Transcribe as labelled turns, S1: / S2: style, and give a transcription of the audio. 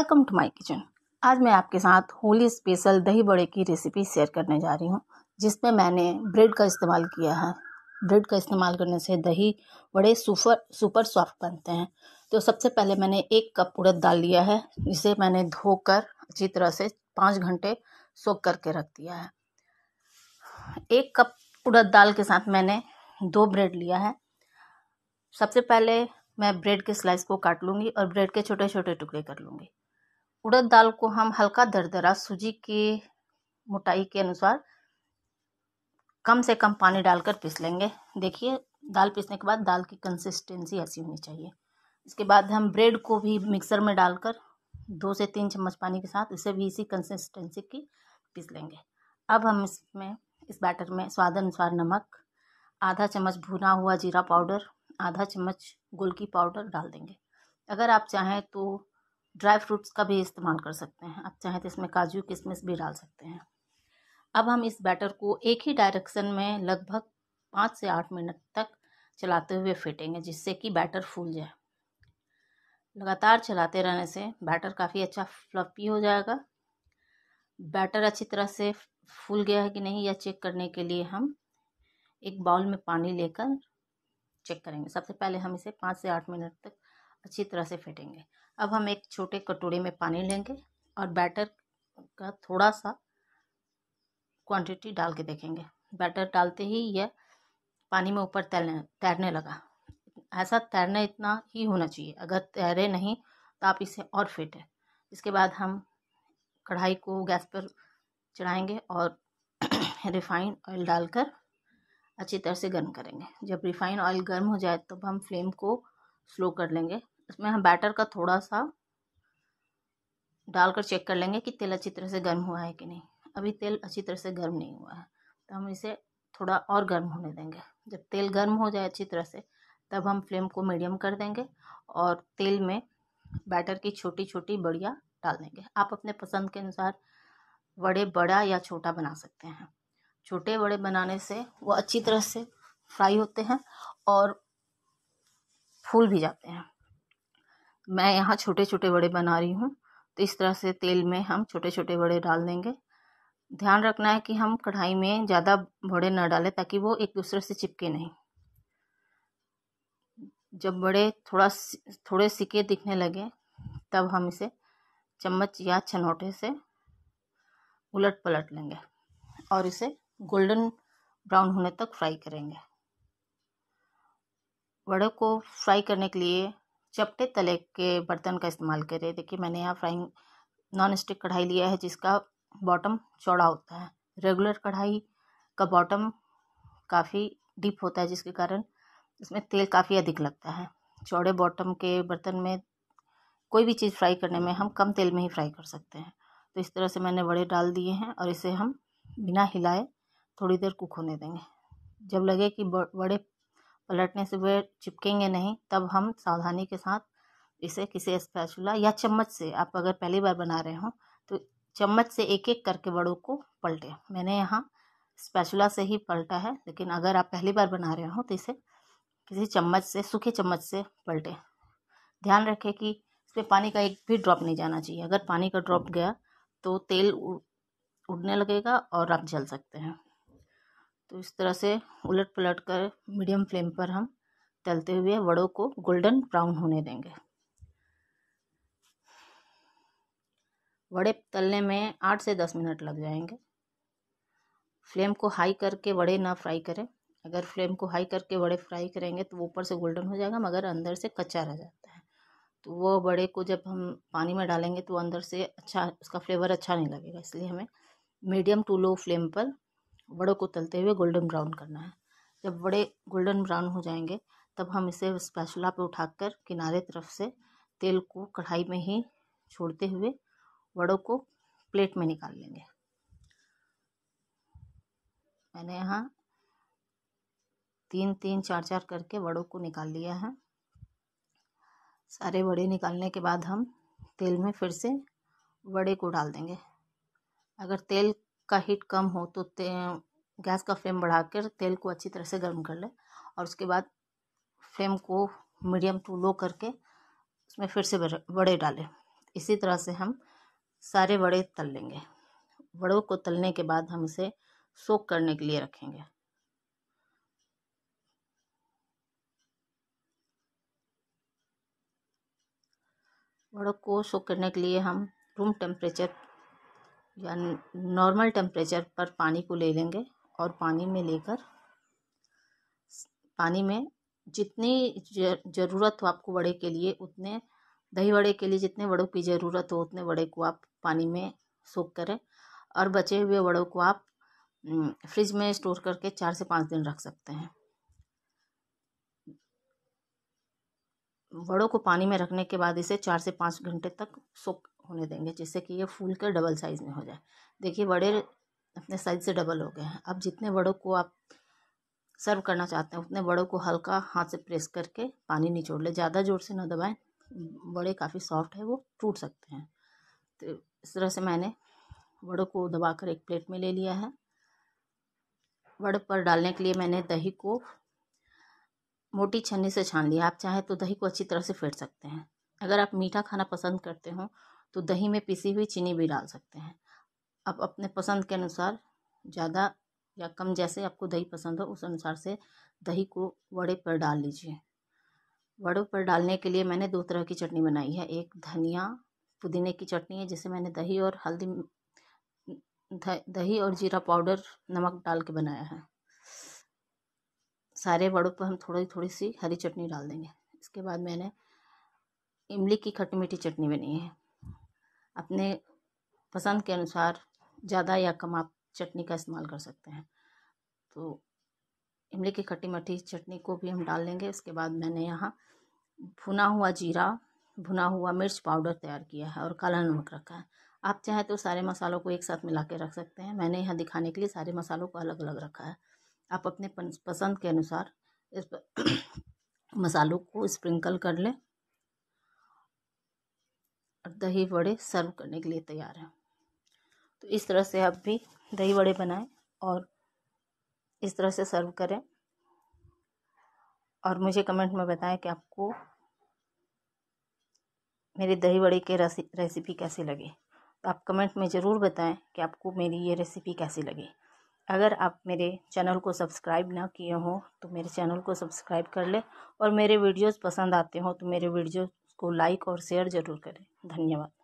S1: welcome to my kitchen आज मैं आपके साथ होली स्पेशल दही बड़े की रेसिपी शेयर करने जा रही हूँ जिसमें मैंने ब्रेड का इस्तेमाल किया है ब्रेड का इस्तेमाल करने से दही बड़े सुपर सुपर सॉफ्ट बनते हैं तो सबसे पहले मैंने एक कप उड़द डाल लिया है जिसे मैंने धोकर अच्छी तरह से पाँच घंटे सोख करके रख दिया है एक कप उड़द दाल के साथ मैंने दो ब्रेड लिया है सबसे पहले मैं ब्रेड के स्लाइस को काट लूँगी और ब्रेड के छोटे छोटे टुकड़े कर लूँगी उड़द दाल को हम हल्का दरदरा सूजी के मोटाई के अनुसार कम से कम पानी डालकर पीस लेंगे देखिए दाल पीसने के बाद दाल की कंसिस्टेंसी ऐसी होनी चाहिए इसके बाद हम ब्रेड को भी मिक्सर में डालकर दो से तीन चम्मच पानी के साथ इसे भी इसी कंसिस्टेंसी की पीस लेंगे अब हम इसमें इस बैटर में स्वाद अनुसार नमक आधा चम्मच भुना हुआ जीरा पाउडर आधा चम्मच गुल की पाउडर डाल देंगे अगर आप चाहें तो ड्राई फ्रूट्स का भी इस्तेमाल कर सकते हैं आप चाहें तो इसमें काजू किशमिश भी डाल सकते हैं अब हम इस बैटर को एक ही डायरेक्शन में लगभग पाँच से आठ मिनट तक चलाते हुए फेंटेंगे जिससे कि बैटर फूल जाए लगातार चलाते रहने से बैटर काफ़ी अच्छा फ्लफी हो जाएगा बैटर अच्छी तरह से फूल गया है कि नहीं यह चेक करने के लिए हम एक बाउल में पानी लेकर चेक करेंगे सबसे पहले हम इसे पाँच से आठ मिनट तक अच्छी तरह से फेटेंगे अब हम एक छोटे कटोरे में पानी लेंगे और बैटर का थोड़ा सा क्वांटिटी डाल के देखेंगे बैटर डालते ही यह पानी में ऊपर तैरने तैरने लगा ऐसा तैरना इतना ही होना चाहिए अगर तैरे नहीं तो आप इसे और फिट है इसके बाद हम कढ़ाई को गैस पर चढ़ाएंगे और रिफाइंड ऑयल डालकर अच्छी तरह से गर्म करेंगे जब रिफाइंड ऑयल गर्म हो जाए तब तो हम फ्लेम को स्लो कर लेंगे इसमें हम बैटर का थोड़ा सा डालकर चेक कर लेंगे कि तेल अच्छी तरह से गर्म हुआ है कि नहीं अभी तेल अच्छी तरह से गर्म नहीं हुआ है तो हम इसे थोड़ा और गर्म होने देंगे जब तेल गर्म हो जाए अच्छी तरह से तब हम फ्लेम को मीडियम कर देंगे और तेल में बैटर की छोटी छोटी बड़िया डाल देंगे आप अपने पसंद के अनुसार बड़े बड़ा या छोटा बना सकते हैं छोटे बड़े बनाने से वो अच्छी तरह से फ्राई होते हैं और फूल भी जाते हैं मैं यहाँ छोटे छोटे बड़े बना रही हूँ तो इस तरह से तेल में हम छोटे छोटे बड़े डाल देंगे ध्यान रखना है कि हम कढ़ाई में ज़्यादा बड़े न डालें ताकि वो एक दूसरे से चिपके नहीं जब बड़े थोड़ा थोड़े सिके दिखने लगे तब हम इसे चम्मच या छनौटे से उलट पलट लेंगे और इसे गोल्डन ब्राउन होने तक फ्राई करेंगे वड़े को फ्राई करने के लिए चपटे तले के बर्तन का इस्तेमाल करें देखिए मैंने यहाँ फ्राइंग नॉन स्टिक कढ़ाई लिया है जिसका बॉटम चौड़ा होता है रेगुलर कढ़ाई का बॉटम काफ़ी डीप होता है जिसके कारण इसमें तेल काफ़ी अधिक लगता है चौड़े बॉटम के बर्तन में कोई भी चीज़ फ्राई करने में हम कम तेल में ही फ्राई कर सकते हैं तो इस तरह से मैंने बड़े डाल दिए हैं और इसे हम बिना हिलाए थोड़ी देर कुक होने देंगे जब लगे कि बड़े पलटने से वे चिपकेंगे नहीं तब हम सावधानी के साथ इसे किसी स्पैचुला या चम्मच से आप अगर पहली बार बना रहे हों तो चम्मच से एक एक करके बड़ों को पलटें मैंने यहाँ स्पैचुला से ही पलटा है लेकिन अगर आप पहली बार बना रहे हो तो इसे किसी चम्मच से सूखे चम्मच से पलटें ध्यान रखें कि इसमें पानी का एक भी ड्रॉप नहीं जाना चाहिए अगर पानी का ड्रॉप गया तो तेल उड़ने लगेगा और आप जल सकते हैं तो इस तरह से उलट पलट कर मीडियम फ्लेम पर हम तलते हुए वड़ों को गोल्डन ब्राउन होने देंगे वड़े तलने में आठ से दस मिनट लग जाएंगे फ्लेम को हाई करके वड़े ना फ्राई करें अगर फ्लेम को हाई करके वड़े फ्राई करेंगे तो वो ऊपर से गोल्डन हो जाएगा मगर अंदर से कच्चा रह जाता है तो वो वड़े को जब हम पानी में डालेंगे तो अंदर से अच्छा उसका फ्लेवर अच्छा नहीं लगेगा इसलिए हमें मीडियम टू लो फ्लेम पर वड़ों को तलते हुए गोल्डन ब्राउन करना है जब वड़े गोल्डन ब्राउन हो जाएंगे तब हम इसे स्पैचुला पे उठाकर किनारे तरफ से तेल को कढ़ाई में ही छोड़ते हुए वड़ों को प्लेट में निकाल लेंगे मैंने यहाँ तीन तीन चार चार करके वड़ों को निकाल लिया है सारे वड़े निकालने के बाद हम तेल में फिर से वड़े को डाल देंगे अगर तेल का हीट कम हो तो गैस का फ्लेम बढ़ाकर तेल को अच्छी तरह से गर्म कर लें और उसके बाद फ्लेम को मीडियम टू लो करके उसमें फिर से बड़े डालें इसी तरह से हम सारे बड़े तल लेंगे बड़ों को तलने के बाद हम इसे सोख करने के लिए रखेंगे बड़ों को सोख करने के लिए हम रूम टेम्परेचर या नॉर्मल टेम्परेचर पर पानी को ले लेंगे और पानी में लेकर पानी में जितनी ज़रूरत हो आपको बड़े के लिए उतने दही बड़े के लिए जितने बड़ों की ज़रूरत हो उतने बड़े को आप पानी में सोख करें और बचे हुए बड़ों को आप फ्रिज में स्टोर करके चार से पाँच दिन रख सकते हैं वड़ों को पानी में रखने के बाद इसे चार से पाँच घंटे तक सोख होने देंगे जिससे कि ये फूल के डबल साइज़ में हो जाए देखिए बड़े अपने साइज़ से डबल हो गए हैं अब जितने बड़ों को आप सर्व करना चाहते हैं उतने बड़ों को हल्का हाथ से प्रेस करके पानी निचोड़ ले ज़्यादा ज़ोर से ना दबाएं बड़े काफ़ी सॉफ्ट है वो टूट सकते हैं तो इस तरह से मैंने बड़ों को दबाकर एक प्लेट में ले लिया है बड़ पर डालने के लिए मैंने दही को मोटी छन्नी से छान लिया आप चाहें तो दही को अच्छी तरह से फेंट सकते हैं अगर आप मीठा खाना पसंद करते हो तो दही में पिसी हुई चीनी भी डाल सकते हैं आप अपने पसंद के अनुसार ज़्यादा या कम जैसे आपको दही पसंद हो उस अनुसार से दही को वड़े पर डाल लीजिए वड़ों पर डालने के लिए मैंने दो तरह की चटनी बनाई है एक धनिया पुदीने की चटनी है जिसे मैंने दही और हल्दी दही और जीरा पाउडर नमक डाल के बनाया है सारे वड़ों पर हम थोड़ी थोड़ी सी हरी चटनी डाल देंगे इसके बाद मैंने इमली की खट्टी मीठी चटनी बनी है अपने पसंद के अनुसार ज़्यादा या कम आप चटनी का इस्तेमाल कर सकते हैं तो इमली की खट्टी मट्टी चटनी को भी हम डाल लेंगे उसके बाद मैंने यहाँ भुना हुआ जीरा भुना हुआ मिर्च पाउडर तैयार किया है और काला नमक रखा है आप चाहें तो सारे मसालों को एक साथ मिला के रख सकते हैं मैंने यहाँ दिखाने के लिए सारे मसालों को अलग अलग रखा है आप अपने पसंद के अनुसार इस मसालों को स्प्रिंकल कर लें और दही बड़े सर्व करने के लिए तैयार हैं तो इस तरह से आप भी दही बड़े बनाएं और इस तरह से सर्व करें और मुझे कमेंट में बताएं कि आपको मेरे दही बड़े के रेसिपी कैसी लगी तो आप कमेंट में ज़रूर बताएं कि आपको मेरी ये रेसिपी कैसी लगी अगर आप मेरे चैनल को सब्सक्राइब ना किए हों तो मेरे चैनल को सब्सक्राइब कर लें और मेरे वीडियोस पसंद आते हों तो मेरे वीडियोस को लाइक और शेयर ज़रूर करें धन्यवाद